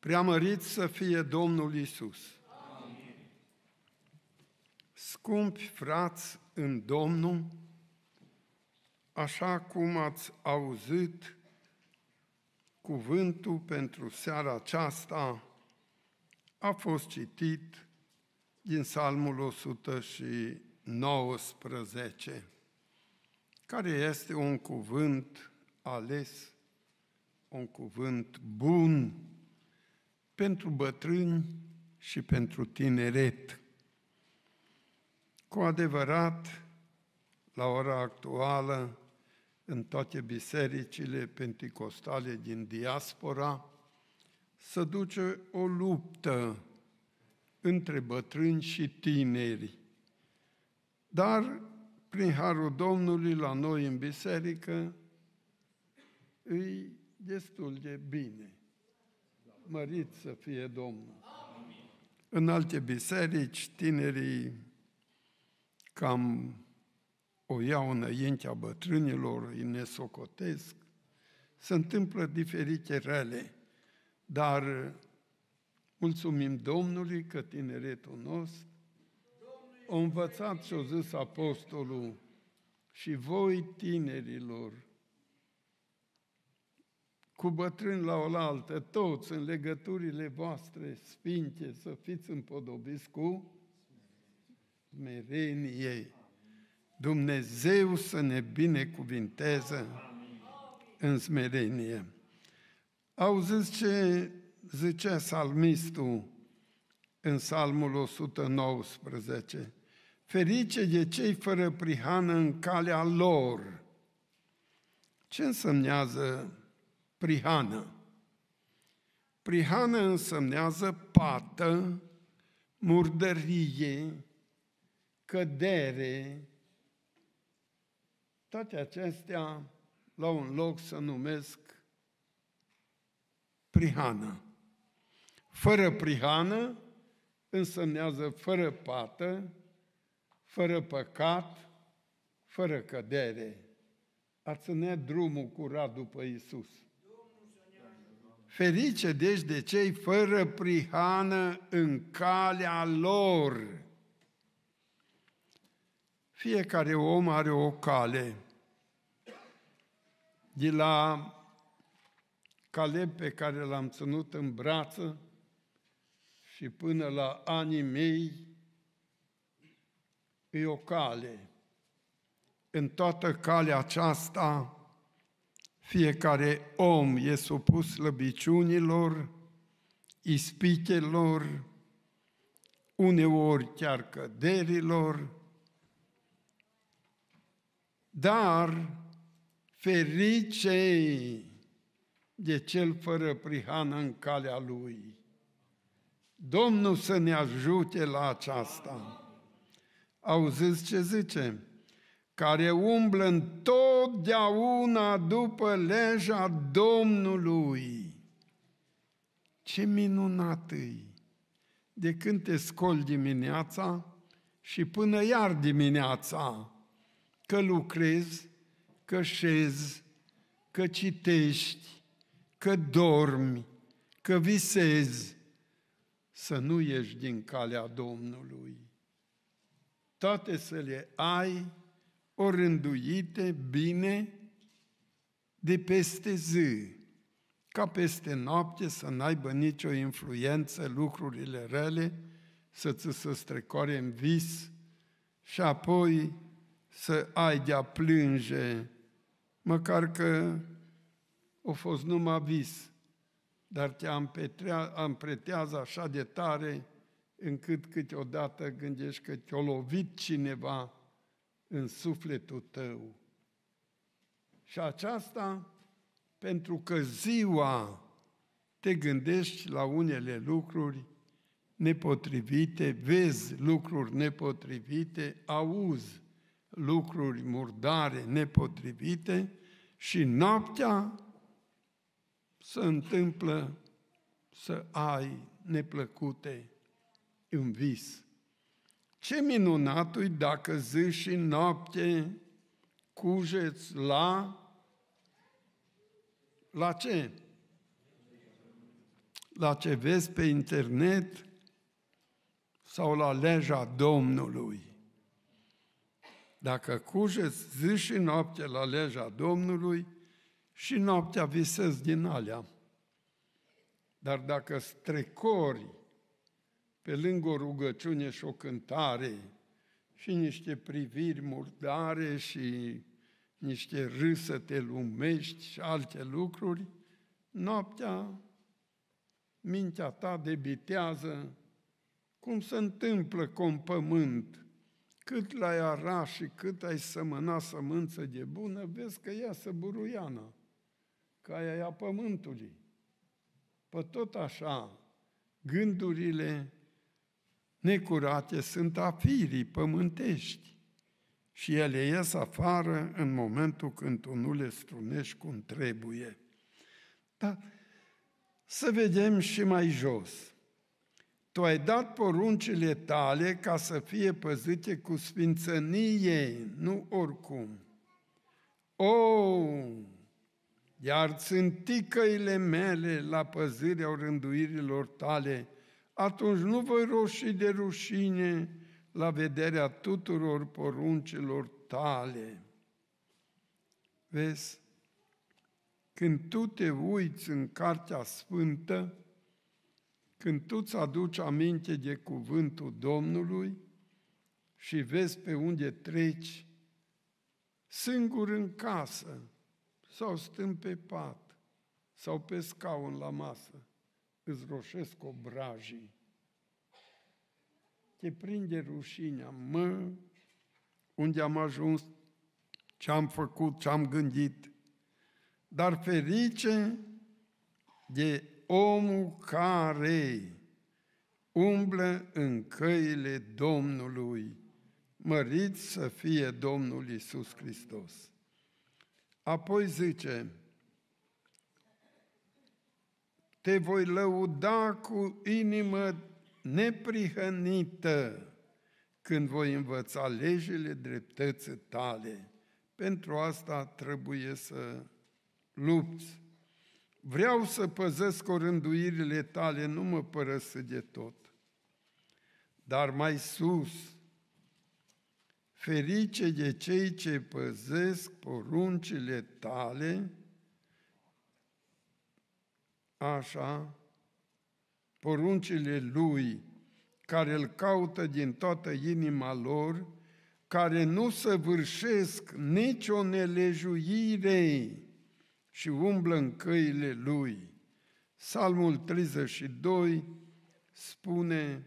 Preamărit să fie Domnul Isus. Scumpi frați în Domnul, așa cum ați auzit cuvântul pentru seara aceasta, a fost citit din Psalmul 119, care este un cuvânt ales, un cuvânt bun, pentru bătrâni și pentru tineret. Cu adevărat, la ora actuală, în toate bisericile pentecostale din diaspora, să duce o luptă între bătrâni și tineri. Dar, prin harul Domnului, la noi în biserică, îi destul de bine mărit să fie Domnul. Amin. În alte biserici, tinerii cam o iau înaintea bătrânilor, îi nesocotesc, se întâmplă diferite rele, dar mulțumim Domnului că tineretul nostru a învățat și a zis apostolul, și voi tinerilor, cu bătrâni la oaltă, toți în legăturile voastre sfinte, să fiți împodobiți cu smerenie. Dumnezeu să ne binecuvinteze în smerenie. Auziți ce zicea salmistul în salmul 119. Ferice de cei fără prihană în calea lor. Ce însemnează prihană. Prihană însemnează pată, murdărie, cădere, toate acestea la un loc să numesc prihană. Fără prihană însemnează fără pată, fără păcat, fără cădere, a ține drumul curat după Isus. Ferice deci de cei fără prihană în calea lor. Fiecare om are o cale. De la Caleb pe care l-am ținut în brață și până la anii mei, e o cale. În toată calea aceasta fiecare om e supus slăbiciunilor, ispitelor, uneori chiar căderilor, dar fericei de cel fără prihană în calea lui. Domnul să ne ajute la aceasta. Auziți ce zicem? care umblă întotdeauna după legea Domnului. Ce minunat îi! De când te scoli dimineața și până iar dimineața, că lucrezi, că șezi, că citești, că dormi, că visezi, să nu ieși din calea Domnului. Toate să le ai orânduite bine de peste zi, ca peste noapte să n-aibă nicio influență lucrurile rele, să ți se strecoare în vis și apoi să ai de-a plânge, măcar că a fost numai vis, dar te împretează așa de tare încât câteodată gândești că te-a lovit cineva în sufletul tău. Și aceasta pentru că ziua te gândești la unele lucruri nepotrivite, vezi lucruri nepotrivite, auzi lucruri murdare nepotrivite și noaptea se întâmplă să ai neplăcute în vis. Ce minunat dacă zi și noapte cujeți la... La ce? La ce vezi pe internet sau la leja Domnului. Dacă cujeți zi și noapte la leja Domnului și noaptea visezi din alea. Dar dacă strecori pe lângă o rugăciune și o cântare și niște priviri murdare și niște râsăte lumești și alte lucruri, noaptea mintea ta debitează cum se întâmplă cu un pământ, cât l-ai ara și cât ai sămăna sămânță de bună, vezi că ea buruiana, că aia ia pământului. Pe tot așa, gândurile necurate sunt afirii pământești și ele ies afară în momentul când tu nu le strunești cum trebuie. Dar să vedem și mai jos. Tu ai dat poruncile tale ca să fie păzite cu sfințenie, nu oricum. O, oh, iar țânticăile mele la păzirea rânduirilor tale – atunci nu voi roși de rușine la vederea tuturor poruncilor tale. Vezi, când tu te uiți în Cartea Sfântă, când tu îți aduci aminte de cuvântul Domnului și vezi pe unde treci, singur în casă, sau stând pe pat, sau pe scaun la masă, îți roșesc obrajii. Te prinde rușinea, mă, unde am ajuns, ce am făcut, ce am gândit. Dar ferice de omul care umblă în căile Domnului, mărit să fie Domnul Isus Hristos. Apoi zice, te voi lăuda cu inimă neprihănită când voi învăța legile dreptății tale. Pentru asta trebuie să lupți. Vreau să păzesc orânduirile tale, nu mă părăsă de tot. Dar mai sus, ferice de cei ce păzesc poruncile tale așa poruncile lui, care îl caută din toată inima lor, care nu săvârșesc nicio nelejuire și umblă în căile lui. Salmul 32 spune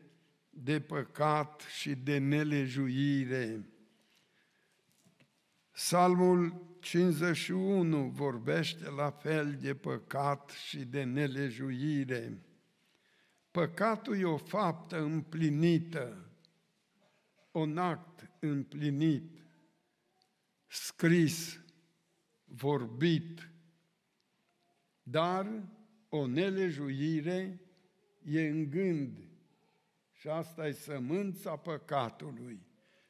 de păcat și de nelejuire. Salmul 51 vorbește la fel de păcat și de nelejuire. Păcatul e o faptă împlinită, un act împlinit, scris, vorbit, dar o nelejuire e în gând și asta e sămânța păcatului.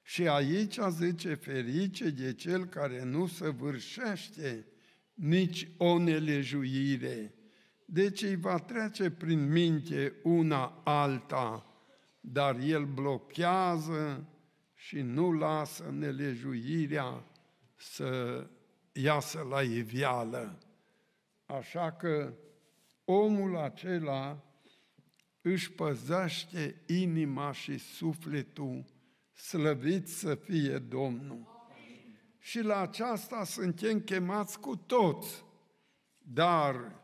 Și aici zice, ferice de cel care nu săvârșește nici o nelejuire. Deci îi va trece prin minte una alta, dar el blochează și nu lasă nelejuirea să iasă la iveală. Așa că omul acela își păzește inima și sufletul Slăvit să fie Domnul! Și la aceasta suntem chemați cu toți, dar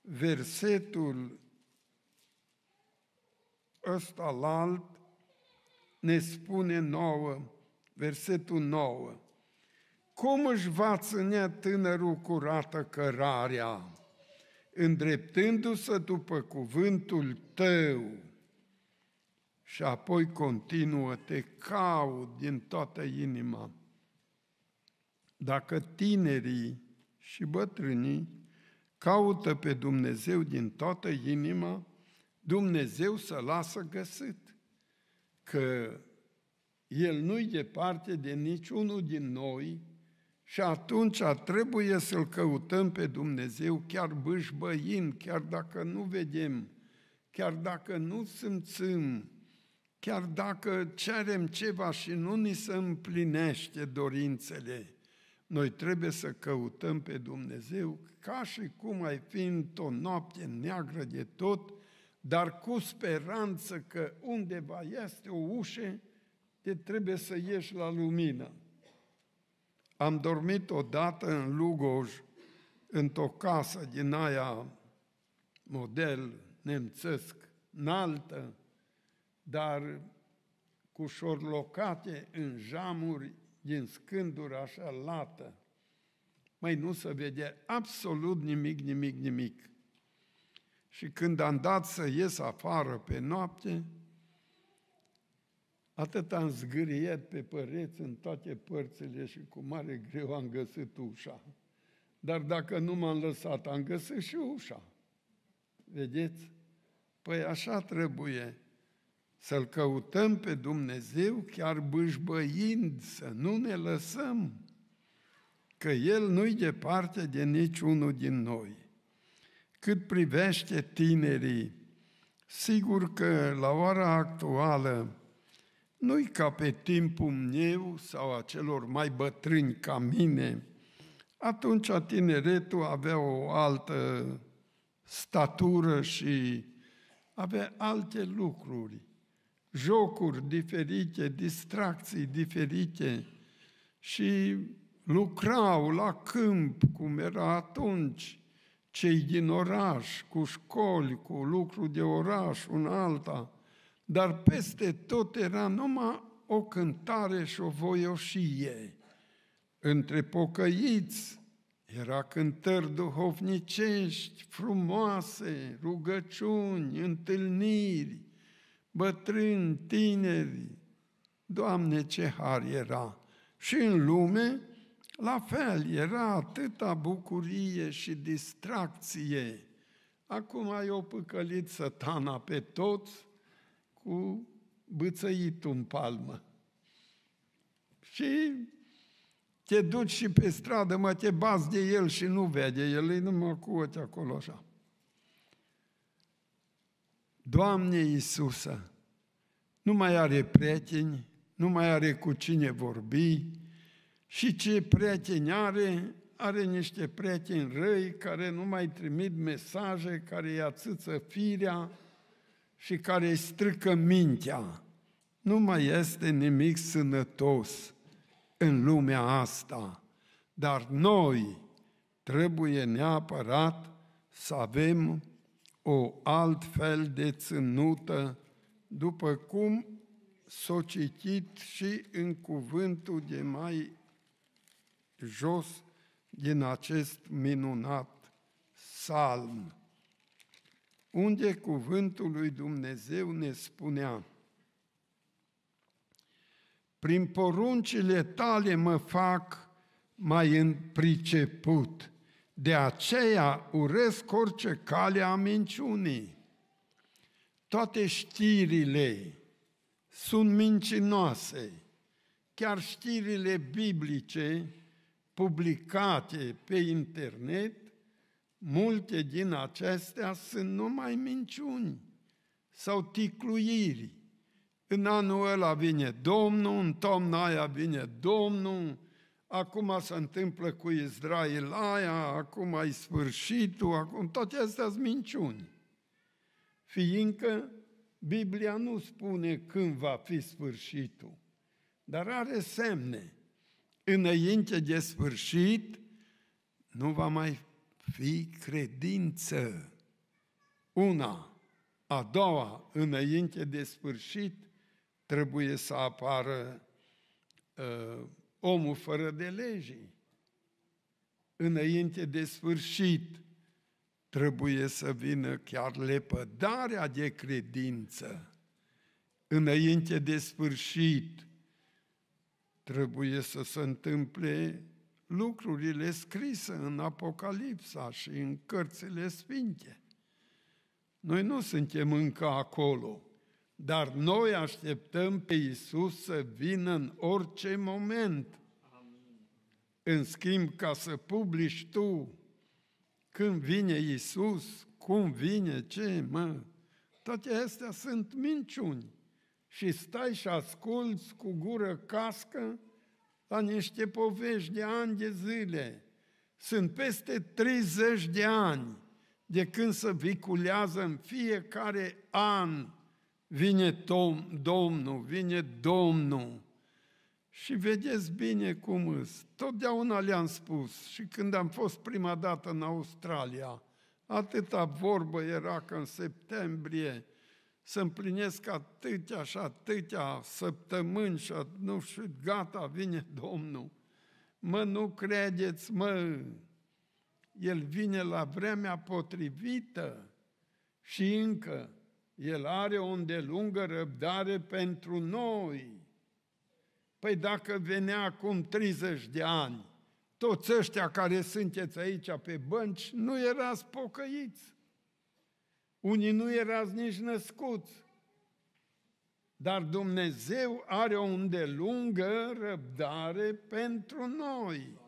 versetul ăsta la alt ne spune nouă, versetul 9, cum își va ține tânărul curată cărarea, îndreptându-se după cuvântul tău, și apoi continuă, te caut din toată inima. Dacă tinerii și bătrânii caută pe Dumnezeu din toată inima, Dumnezeu să lasă găsit, că El nu-i departe de niciunul din noi și atunci trebuie să-L căutăm pe Dumnezeu chiar bâșbăind, chiar dacă nu vedem, chiar dacă nu simțim Chiar dacă cerem ceva și nu ni se împlinește dorințele, noi trebuie să căutăm pe Dumnezeu ca și cum ai fi într-o noapte neagră de tot, dar cu speranță că undeva este o ușă, te trebuie să ieși la lumină. Am dormit odată în Lugoj, într-o casă din aia model nemțesc, înaltă, dar cu șorlocate în jamuri din scânduri așa lată. Mai nu se vede absolut nimic, nimic, nimic. Și când am dat să ies afară pe noapte, atât am zgâriet pe păreți în toate părțile și cu mare greu am găsit ușa. Dar dacă nu m-am lăsat, am găsit și ușa. Vedeți? Păi așa trebuie să-L căutăm pe Dumnezeu chiar bâșbăind, să nu ne lăsăm, că El nu-i departe de niciunul din noi. Cât privește tinerii, sigur că la ora actuală nu-i ca pe timpul meu sau a celor mai bătrâni ca mine, atunci tineretul avea o altă statură și avea alte lucruri jocuri diferite, distracții diferite și lucrau la câmp, cum era atunci, cei din oraș, cu școli, cu lucru de oraș, un alta, dar peste tot era numai o cântare și o voioșie. Între pocăiți era cântări duhovnicești, frumoase, rugăciuni, întâlniri, bătrâni, tineri. Doamne, ce har era! Și în lume, la fel, era atâta bucurie și distracție. Acum ai o păcălit satana pe toți cu bățăitul în palmă. Și te duci și pe stradă, mă, te bați de el și nu vede, el e numai cu acolo așa. Doamne Iisusă, nu mai are prieteni, nu mai are cu cine vorbi și ce prieteni are, are niște prieteni răi care nu mai trimit mesaje, care îi ațâță firea și care îi strică mintea. Nu mai este nimic sănătos în lumea asta, dar noi trebuie neapărat să avem o altfel de ținută, după cum s-o citit și în cuvântul de mai jos din acest minunat salm, unde cuvântul lui Dumnezeu ne spunea, prin poruncile tale mă fac mai priceput – de aceea urăsc orice cale a minciunii. Toate știrile sunt mincinoase. Chiar știrile biblice publicate pe internet, multe din acestea sunt numai minciuni sau ticluiri. În anul ăla vine Domnul, în toamna aia vine Domnul, acum se întâmplă cu Israel aia, acum ai sfârșitul, acum toate astea sunt minciuni. Fiindcă Biblia nu spune când va fi sfârșitul, dar are semne. Înainte de sfârșit, nu va mai fi credință. Una, a doua, înainte de sfârșit, trebuie să apară uh, omul fără de lege Înainte de sfârșit trebuie să vină chiar lepădarea de credință. Înainte de sfârșit trebuie să se întâmple lucrurile scrise în Apocalipsa și în cărțile sfinte. Noi nu suntem încă acolo. Dar noi așteptăm pe Isus să vină în orice moment. Amin. În schimb, ca să publici tu când vine Isus, cum vine, ce, mă, toate astea sunt minciuni. Și stai și asculți cu gură cască la niște povești de ani de zile. Sunt peste 30 de ani de când se viculează în fiecare an Vine Tom, Domnul, vine Domnul. Și vedeți bine cum îs. Totdeauna le-am spus și când am fost prima dată în Australia, atâta vorbă era că în septembrie să împlinesc atâtea și atâtea săptămâni și nu știu, gata, vine Domnul. Mă, nu credeți, mă, El vine la vremea potrivită și încă el are o îndelungă răbdare pentru noi. Păi dacă venea acum 30 de ani, toți ăștia care sunteți aici pe bănci, nu erați pocăiți. Unii nu erați nici născuți. Dar Dumnezeu are o îndelungă răbdare pentru noi.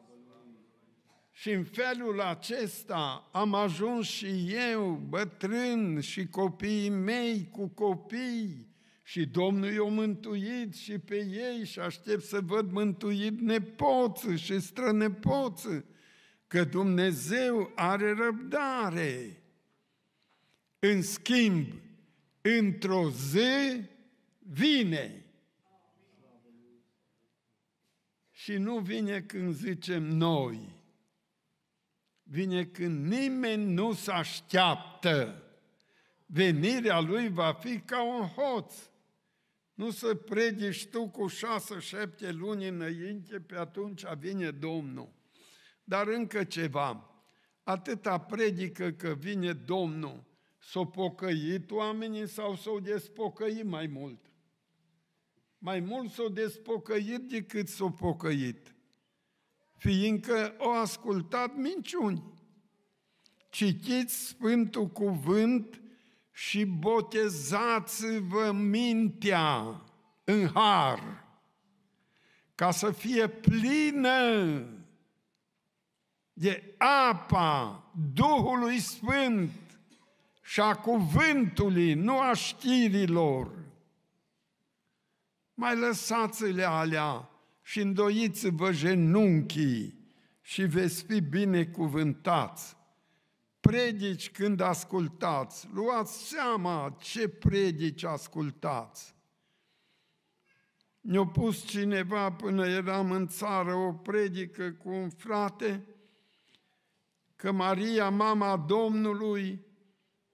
Și în felul acesta am ajuns și eu, bătrân, și copiii mei cu copii. Și Domnul i-a mântuit și pe ei și aștept să văd mântuit nepoți și strănepoți, că Dumnezeu are răbdare. În schimb, într-o zi vine. Și nu vine când zicem noi vine când nimeni nu se așteaptă. Venirea lui va fi ca un hoț. Nu să predici tu cu șase, șapte luni înainte, pe atunci vine Domnul. Dar încă ceva, atâta predică că vine Domnul, s o pocăit oamenii sau s o despocăi mai mult? Mai mult s o despocăit decât s o pocăit fiindcă au ascultat minciuni. Citiți Sfântul Cuvânt și botezați-vă mintea în har, ca să fie plină de apa Duhului Sfânt și a cuvântului, nu a știrilor. Mai lăsați-le alea și îndoiți-vă genunchii și veți fi binecuvântați. Predici când ascultați, luați seama ce predici ascultați. Ne-a pus cineva până eram în țară o predică cu un frate că Maria, mama Domnului,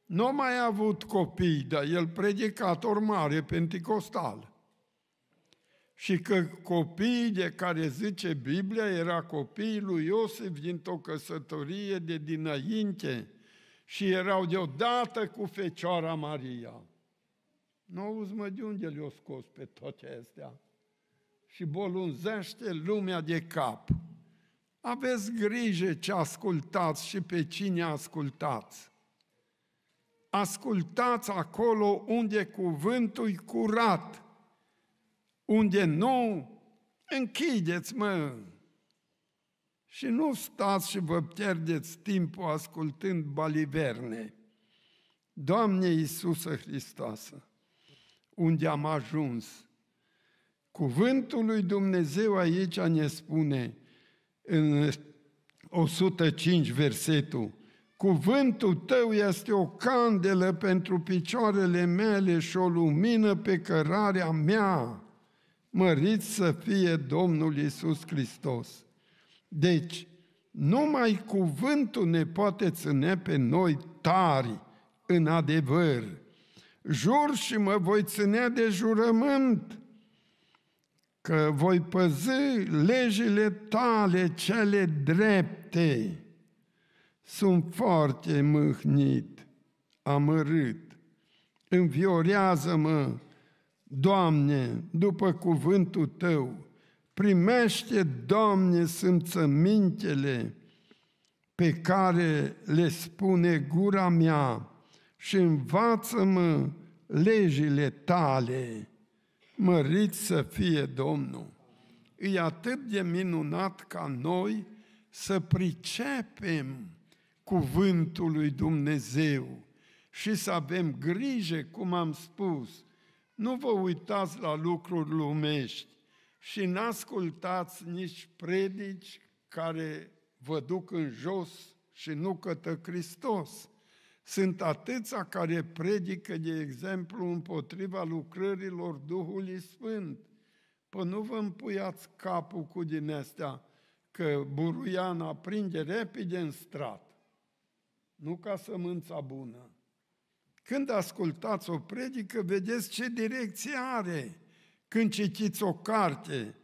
nu a mai avut copii, dar el predicator mare, pentecostal și că copiii de care zice Biblia era copiii lui Iosif dintr-o căsătorie de dinainte și erau deodată cu Fecioara Maria. Nu auzi mă de unde le-o scos pe toate astea și bolunzește lumea de cap. Aveți grijă ce ascultați și pe cine ascultați. Ascultați acolo unde cuvântul curat, unde nu, închideți, mă! Și nu stați și vă pierdeți timpul ascultând baliverne. Doamne Iisusă Hristoasă, unde am ajuns? Cuvântul lui Dumnezeu aici ne spune în 105 versetul, Cuvântul tău este o candelă pentru picioarele mele și o lumină pe cărarea mea mărit să fie Domnul Iisus Hristos. Deci, numai cuvântul ne poate ține pe noi tari în adevăr. Jur și mă voi ține de jurământ că voi păzi legile tale cele drepte. Sunt foarte mâhnit, amărât, înviorează-mă Doamne, după cuvântul Tău, primește, Doamne, sâmțămintele pe care le spune gura mea și învață-mă legile Tale. Mărit să fie Domnul! E atât de minunat ca noi să pricepem cuvântul lui Dumnezeu și să avem grijă, cum am spus, nu vă uitați la lucruri lumești și n-ascultați nici predici care vă duc în jos și nu către Hristos. Sunt atâția care predică, de exemplu, împotriva lucrărilor Duhului Sfânt. Păi nu vă împuiați capul cu din astea, că buruiana prinde repede în strat, nu ca sămânța bună. Când ascultați o predică, vedeți ce direcție are. Când citiți o carte,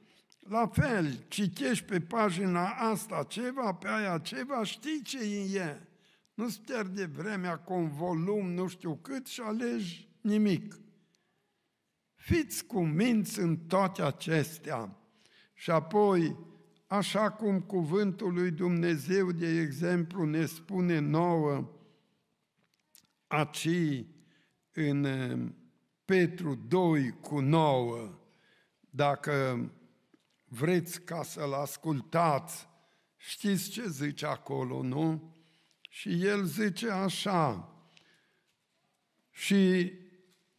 la fel, citești pe pagina asta ceva, pe aia ceva, știi ce e. Nu-ți pierde vremea cu un volum nu știu cât și alegi nimic. Fiți minți în toate acestea. Și apoi, așa cum cuvântul lui Dumnezeu, de exemplu, ne spune nouă, aci în eh, Petru 2 cu 9, dacă vreți ca să-l ascultați, știți ce zice acolo, nu? Și el zice așa, și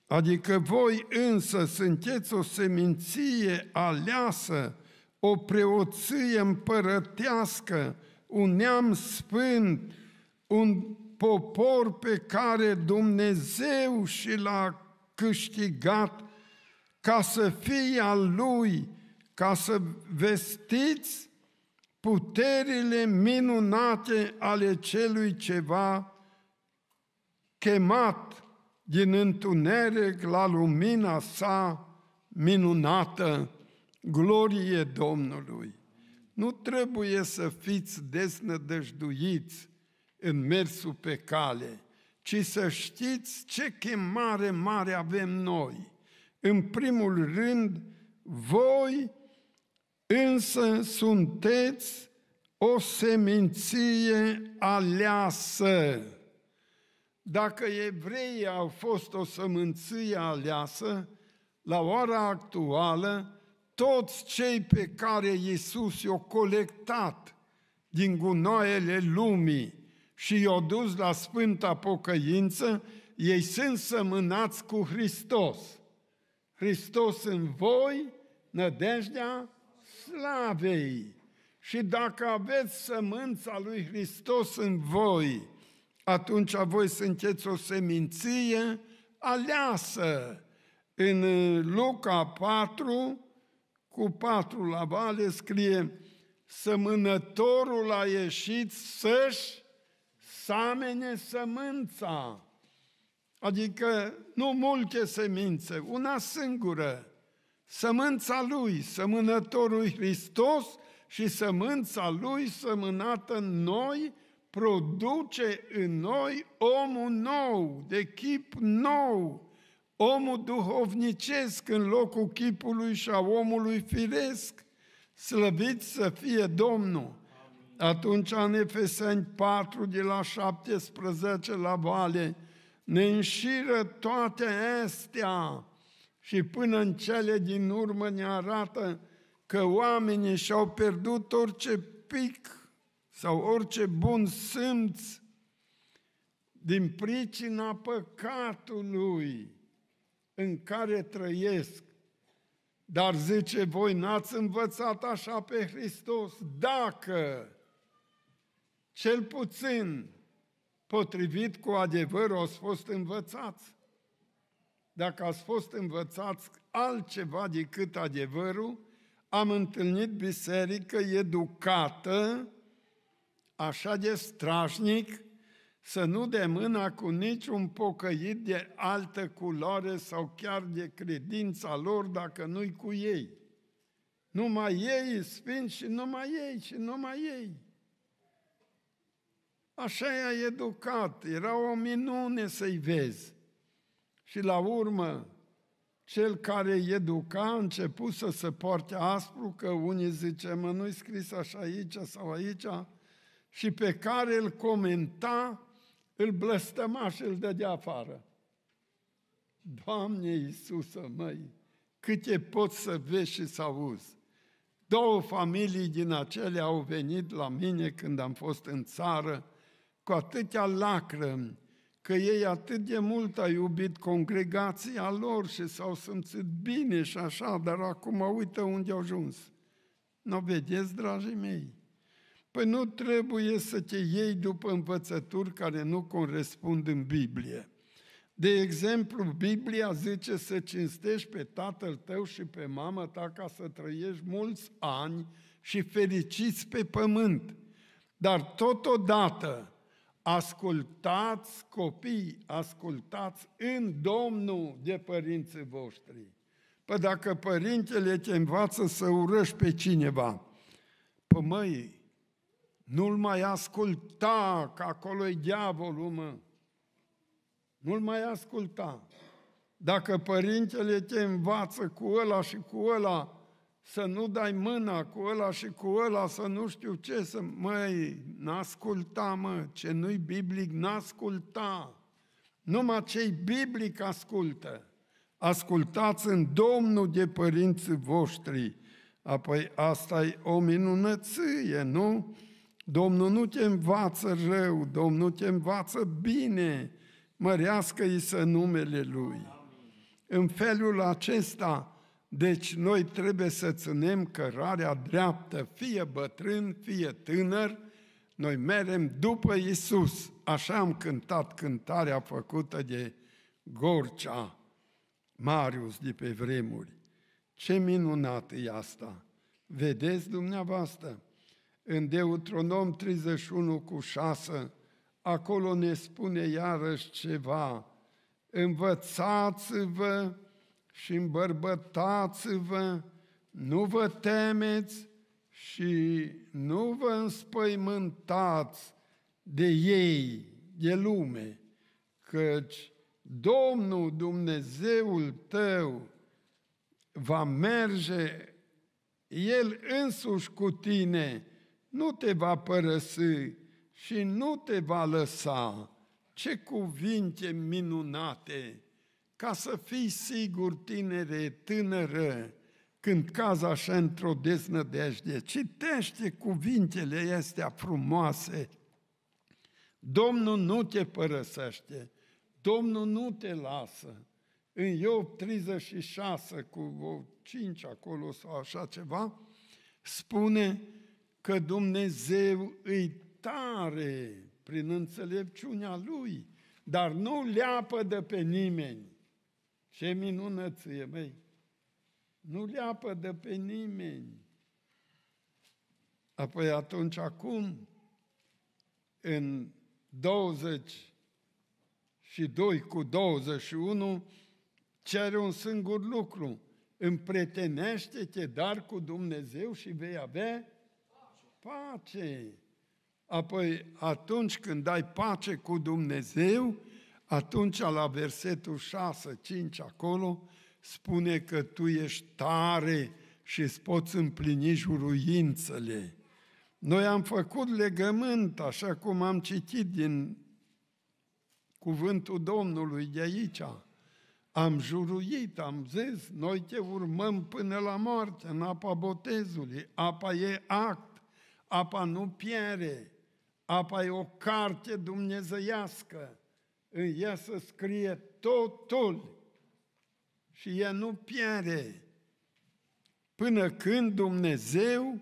adică voi însă sunteți o seminție aleasă, o preoție împărătească, un neam sfânt, un popor pe care Dumnezeu și l-a câștigat ca să fie al lui, ca să vestiți puterile minunate ale celui ceva chemat din întuneric la lumina sa minunată. Glorie Domnului! Nu trebuie să fiți desnădăjduiți în mersul pe cale, ci să știți ce chemare mare avem noi. În primul rând, voi însă sunteți o seminție aleasă. Dacă evreii au fost o seminție aleasă, la ora actuală, toți cei pe care Iisus i-a colectat din gunoaiele lumii, și i o dus la sfânta pocăință, ei sunt sămânați cu Hristos. Hristos în voi, nădejdea slavei. Și dacă aveți sămânța lui Hristos în voi, atunci voi sunteți o seminție aleasă. În Luca 4, cu 4 la vale, scrie, Sămânătorul a ieșit să-și seamene sămânța, adică nu multe semințe, una singură, sămânța lui, sămânătorul Hristos și sămânța lui sămânată în noi, produce în noi omul nou, de chip nou, omul duhovnicesc în locul chipului și a omului firesc, slăvit să fie Domnul. Atunci în Efeseni 4, de la 17 la vale, ne înșiră toate astea și până în cele din urmă ne arată că oamenii și-au pierdut orice pic sau orice bun simț din pricina păcatului în care trăiesc. Dar zice, voi n-ați învățat așa pe Hristos? Dacă cel puțin potrivit cu adevărul ați fost învățați. Dacă ați fost învățați altceva decât adevărul, am întâlnit biserică educată așa de strașnic să nu de mâna cu niciun pocăit de altă culoare sau chiar de credința lor dacă nu-i cu ei. Numai ei sfinți și numai ei și numai ei. Așa i-a educat, era o minune să-i vezi. Și la urmă, cel care educa a început să se poarte aspru, că unii zice, mă, nu-i scris așa aici sau aici, și pe care îl comenta, îl blăstăma și îl dădea afară. Doamne Iisusă, măi, câte pot să vezi și să auzi. Două familii din acelea au venit la mine când am fost în țară, cu atâtea lacrimi, că ei atât de mult au iubit congregația lor și s-au simțit bine și așa, dar acum uită unde au ajuns. Nu vedeți, dragii mei? Păi nu trebuie să te iei după învățături care nu corespund în Biblie. De exemplu, Biblia zice să cinstești pe tatăl tău și pe mama ta ca să trăiești mulți ani și fericiți pe pământ. Dar totodată, Ascultați copii, ascultați în Domnul de părinții voștri. Păi dacă părintele te învață să urăști pe cineva, pe păi măi, nu-l mai asculta, că acolo e diavolul, mă. Nu-l mai asculta. Dacă părintele te învață cu ăla și cu ăla, să nu dai mâna cu ăla și cu ăla, să nu știu ce, să, măi, n-asculta, mă, ce nu-i biblic, n-asculta. Numai cei biblic ascultă. Ascultați în Domnul de părinții voștri. Apoi asta e o minunăție, nu? Domnul nu te învață rău, Domnul te învață bine. Mărească-i să numele Lui. În felul acesta, deci noi trebuie să ținem cărarea dreaptă, fie bătrân, fie tânăr, noi merem după Isus. Așa am cântat cântarea făcută de Gorcea, Marius de pe vremuri. Ce minunat e asta! Vedeți dumneavoastră? În Deuteronom 31 cu 6, acolo ne spune iarăși ceva. Învățați-vă și îmbărbătați-vă, nu vă temeți și nu vă înspăimântați de ei, de lume, căci Domnul Dumnezeul tău va merge El însuși cu tine, nu te va părăsi și nu te va lăsa. Ce cuvinte minunate! Ca să fii sigur, tinere, tânără, când caz așa într-o deznădejde, citește cuvintele astea frumoase. Domnul nu te părăsește, Domnul nu te lasă. În Iov 36, cu 5 acolo sau așa ceva, spune că Dumnezeu îi tare prin înțelepciunea Lui, dar nu leapă de pe nimeni. Ce minunăție, măi! Nu leapă de pe nimeni. Apoi atunci, acum, în 20 și 2 cu 21, cere un singur lucru. Împretenește-te dar cu Dumnezeu și vei avea pace. Apoi, atunci când ai pace cu Dumnezeu, atunci la versetul 6-5 acolo spune că tu ești tare și îți poți împlini juruințele. Noi am făcut legământ, așa cum am citit din cuvântul Domnului de aici. Am juruit, am zis, noi te urmăm până la moarte în apa botezului. Apa e act, apa nu piere, apa e o carte dumnezeiască în ea să scrie totul și ea nu pierde până când Dumnezeu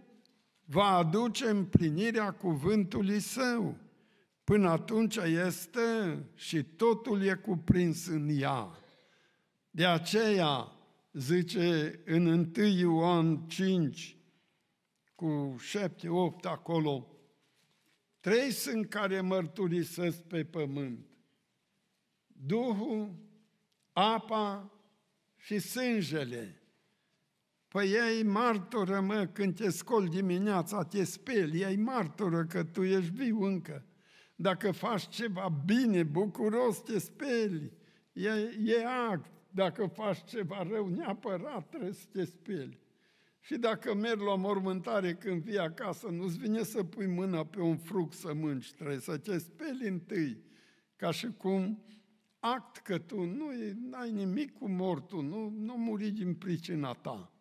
va aduce împlinirea cuvântului său. Până atunci este și totul e cuprins în ea. De aceea, zice în 1 Ioan 5, cu 7, 8 acolo, trei sunt care mărturisesc pe pământ. Duhul, apa și sângele. Păi ei martură, mă, când te scoli dimineața, te speli, ei martură că tu ești viu încă. Dacă faci ceva bine, bucuros, te speli. E, e act. Dacă faci ceva rău, neapărat trebuie să te speli. Și dacă mergi la mormântare când vii acasă, nu-ți vine să pui mâna pe un fruct să mânci, trebuie să te speli întâi, ca și cum act că tu nu ai nimic cu mortul, nu, nu muri din pricina ta.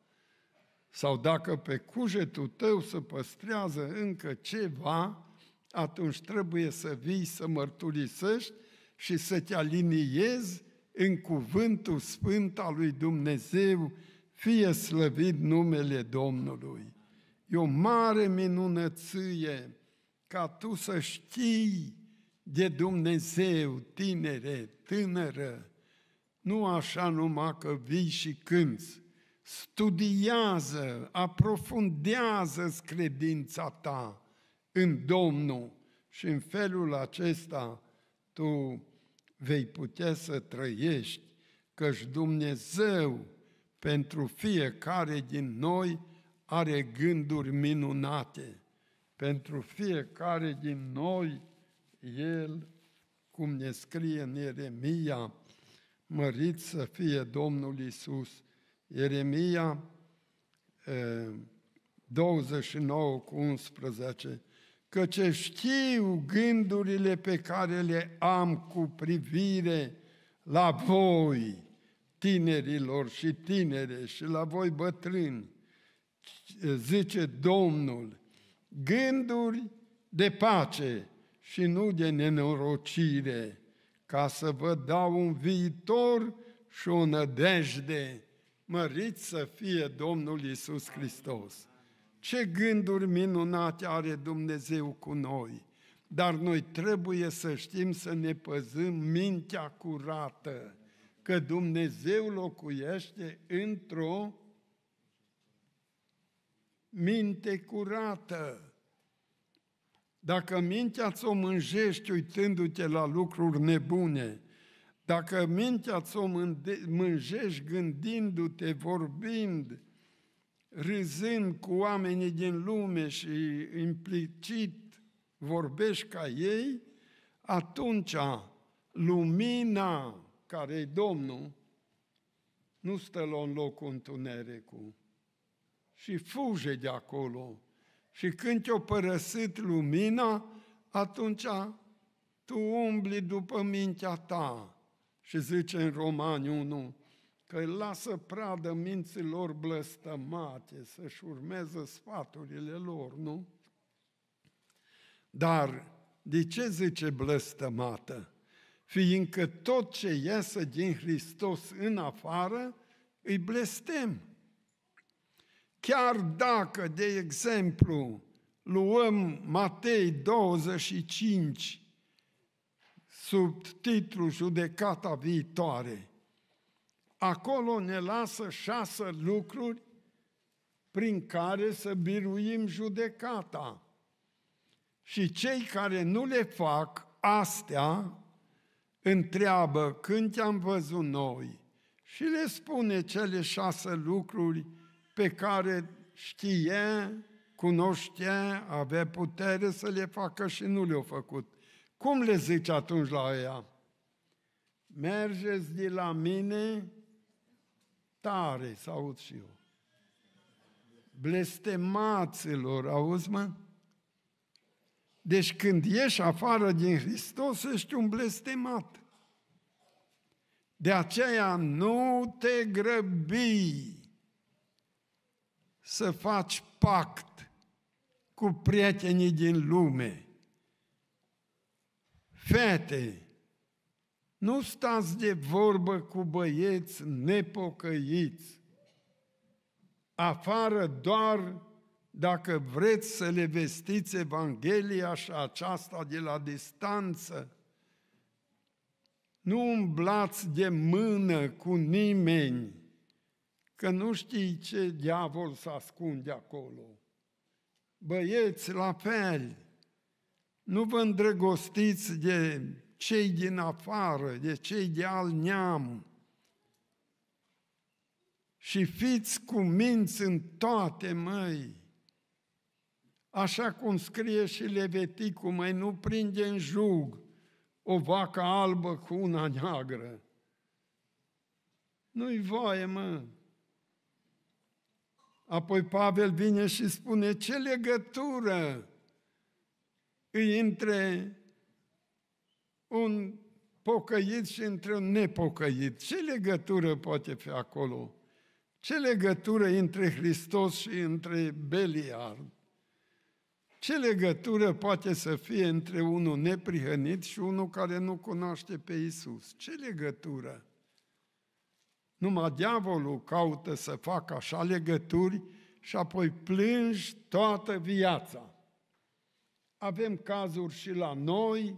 Sau dacă pe cujetul tău se păstrează încă ceva, atunci trebuie să vii să mărturisești și să te aliniezi în cuvântul sfânt al lui Dumnezeu, fie slăvit numele Domnului. E o mare minunăție ca tu să știi de Dumnezeu, tinere, tânără, nu așa numai că vii și cânți. Studiază, aprofundează credința ta în Domnul și în felul acesta tu vei putea să trăiești, căci Dumnezeu pentru fiecare din noi are gânduri minunate. Pentru fiecare din noi el, cum ne scrie în Ieremia, mărit să fie Domnul Isus. Ieremia 29 cu 11, ce știu gândurile pe care le am cu privire la voi, tinerilor și tinere, și la voi bătrâni, zice Domnul, gânduri de pace și nu de nenorocire, ca să vă dau un viitor și o nădejde. Mărit să fie Domnul Isus Hristos! Ce gânduri minunate are Dumnezeu cu noi! Dar noi trebuie să știm să ne păzăm mintea curată, că Dumnezeu locuiește într-o minte curată. Dacă mintea ți-o mânjești uitându-te la lucruri nebune, dacă mintea ți-o mânjești gândindu-te, vorbind, râzând cu oamenii din lume și implicit vorbești ca ei, atunci lumina care e Domnul nu stă loc locul întunericului și fuge de acolo și când te-o părăsit lumina, atunci tu umbli după mintea ta. Și zice în Romani 1 că îi lasă pradă minților blăstămate să-și urmeze sfaturile lor, nu? Dar de ce zice blăstămată? Fiindcă tot ce iese din Hristos în afară îi blestem. Chiar dacă, de exemplu, luăm Matei 25, sub titlul Judecata viitoare, acolo ne lasă șase lucruri prin care să biruim judecata. Și cei care nu le fac astea, întreabă când te-am văzut noi și le spune cele șase lucruri pe care știe, cunoștea, avea putere să le facă și nu le-a făcut. Cum le zice atunci la ea? Mergeți de la mine tare, să aud și eu. Blestemaților, auzi mă? Deci când ieși afară din Hristos, ești un blestemat. De aceea nu te grăbii să faci pact cu prietenii din lume. Fete, nu stați de vorbă cu băieți nepocăiți, afară doar dacă vreți să le vestiți Evanghelia și aceasta de la distanță. Nu umblați de mână cu nimeni, că nu știi ce diavol se ascunde acolo. Băieți, la fel, nu vă îndrăgostiți de cei din afară, de cei de al neam. Și fiți cu minți în toate, măi. Așa cum scrie și Leveticul, mai nu prinde în jug o vacă albă cu una neagră. Nu-i voie, mă, Apoi Pavel vine și spune ce legătură îi între un pocăit și între un nepocăit. Ce legătură poate fi acolo? Ce legătură între Hristos și între Beliar? Ce legătură poate să fie între unul neprihănit și unul care nu cunoaște pe Isus? Ce legătură? Numai diavolul caută să facă așa legături și apoi plângi toată viața. Avem cazuri și la noi,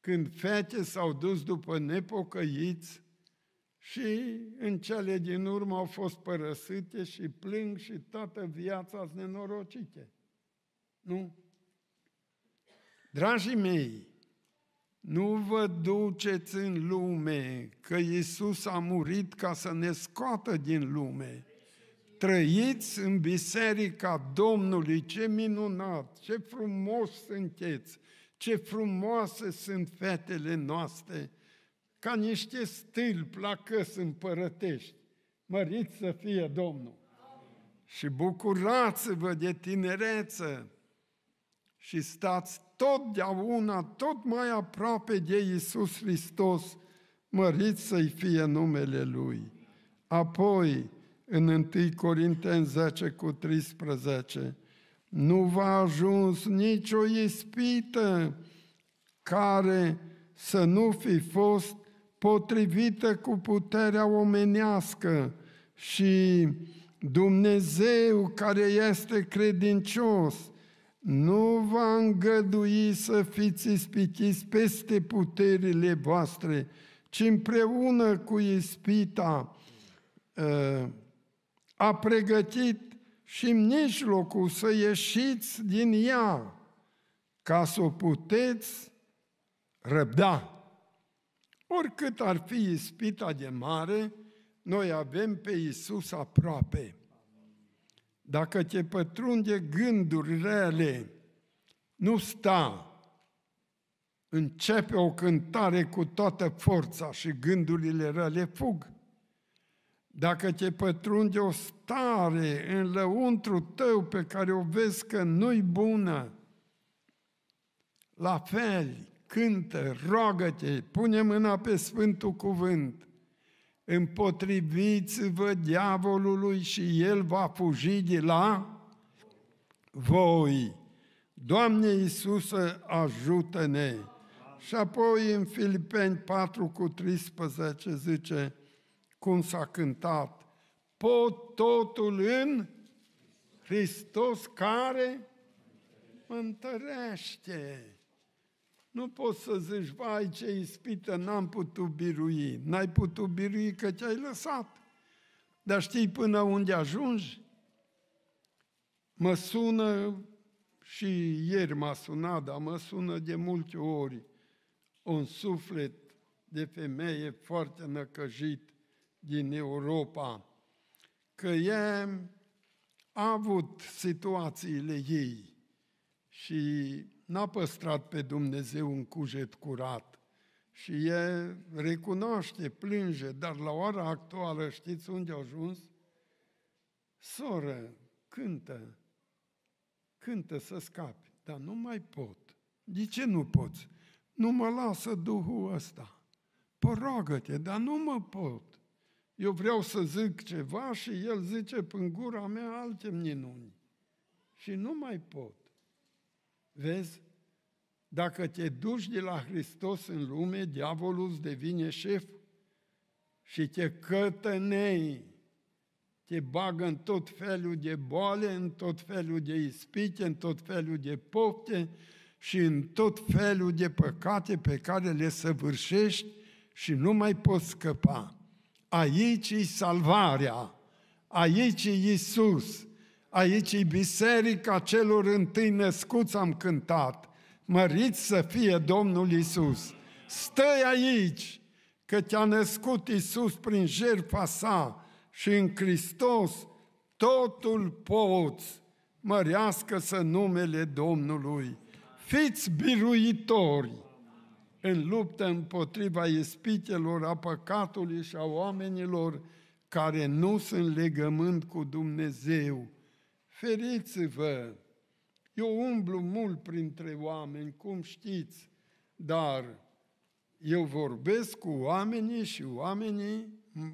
când fete s-au dus după nepocăiți și în cele din urmă au fost părăsite și plâng și toată viața sunt nenorocite. Nu? Dragii mei, nu vă duceți în lume, că Iisus a murit ca să ne scoată din lume. Trăiți în biserica Domnului, ce minunat, ce frumos sunteți, ce frumoase sunt fetele noastre, ca niște stâlpi la căs împărătești. Mărit să fie Domnul! Amin. Și bucurați-vă de tinereță și stați totdeauna tot mai aproape de Iisus Hristos, mărit să-i fie numele Lui. Apoi, în 1 Corinteni 10 cu 13, nu v-a ajuns nicio ispită care să nu fi fost potrivită cu puterea omenească și Dumnezeu care este credincios nu va îngădui să fiți ispitiți peste puterile voastre, ci împreună cu ispita ă, a pregătit și în mijlocul să ieșiți din ea, ca să o puteți răbda. Oricât ar fi ispita de mare, noi avem pe Isus aproape. Dacă te pătrunde gânduri rele, nu sta. Începe o cântare cu toată forța și gândurile rele fug. Dacă te pătrunde o stare în lăuntru tău pe care o vezi că nu-i bună, la fel, cântă, roagă-te, pune mâna pe Sfântul Cuvânt, împotriviți-vă diavolului și el va fugi de la voi. Doamne Iisuse, ajută-ne! Și apoi în Filipeni 4 cu 13 zice, cum s-a cântat, pot totul în Hristos care mă întărește. Nu poți să zici, vai ce ispită, n-am putut birui. N-ai putut birui că te-ai lăsat. Dar știi până unde ajungi? Mă sună și ieri m-a sunat, dar mă sună de multe ori un suflet de femeie foarte năcăjit din Europa, că ea a avut situațiile ei și n-a păstrat pe Dumnezeu un cuget curat și e recunoaște, plânge, dar la ora actuală știți unde a ajuns? Soră, cântă, cântă să scapi, dar nu mai pot. De ce nu poți? Nu mă lasă Duhul ăsta. Părogă-te, dar nu mă pot. Eu vreau să zic ceva și el zice prin gura mea alte minuni. Și nu mai pot. Vezi? Dacă te duci de la Hristos în lume, diavolul îți devine șef și te cătănei, te bagă în tot felul de boale, în tot felul de ispite, în tot felul de pofte și în tot felul de păcate pe care le săvârșești și nu mai poți scăpa. Aici e salvarea, aici e Iisus, aici e biserica celor întâi născuți am cântat. Măriți să fie Domnul Isus. Stai aici, că te-a născut Isus prin jertfa sa și în Hristos totul poți. Mărească să numele Domnului. Fiți biruitori în luptă împotriva ispitelor, a păcatului și a oamenilor care nu sunt legământ cu Dumnezeu feriți-vă! Eu umblu mult printre oameni, cum știți, dar eu vorbesc cu oamenii și oamenii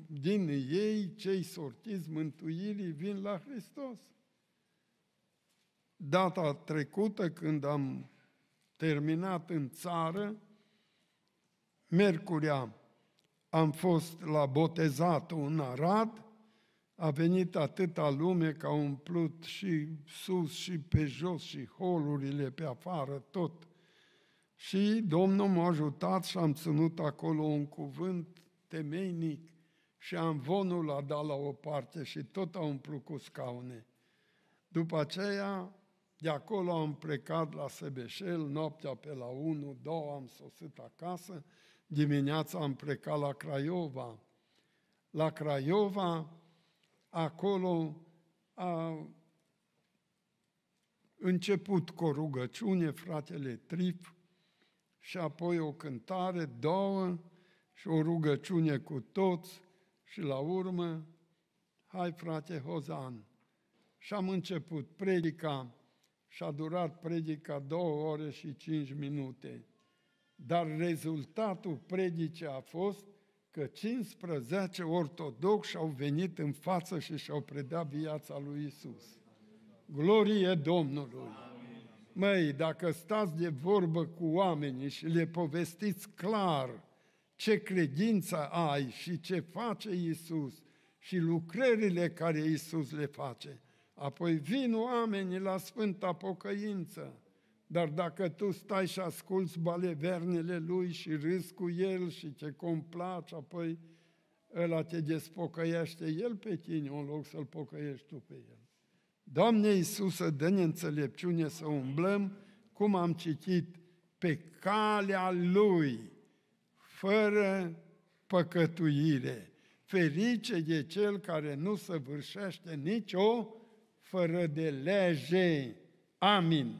din ei, cei sortiți mântuirii, vin la Hristos. Data trecută, când am terminat în țară, Mercurea am fost la botezat un Arad a venit atâta lume că a umplut și sus și pe jos și holurile pe afară, tot. Și Domnul m-a ajutat și am ținut acolo un cuvânt temeinic și amvonul a dat la o parte și tot a umplut cu scaune. După aceea, de acolo am plecat la Sebeșel, noaptea pe la 1, 2 am sosit acasă, dimineața am plecat la Craiova. La Craiova acolo a început cu o rugăciune, fratele Trip, și apoi o cântare, două, și o rugăciune cu toți, și la urmă, hai frate Hozan. Și am început predica, și a durat predica două ore și cinci minute. Dar rezultatul predicii a fost că 15 ortodoxi au venit în față și și-au predat viața lui Isus. Glorie Domnului! Măi, dacă stați de vorbă cu oamenii și le povestiți clar ce credință ai și ce face Isus și lucrările care Isus le face, apoi vin oamenii la Sfânta Pocăință dar dacă tu stai și asculți balevernele lui și râzi cu el și te complaci, apoi ăla te despocăiește el pe tine în loc să-l pocăiești tu pe el. Doamne Iisuse, dă-ne înțelepciune să umblăm, cum am citit, pe calea Lui, fără păcătuire. Ferice de cel care nu săvârșește nicio fără de lege. Amin.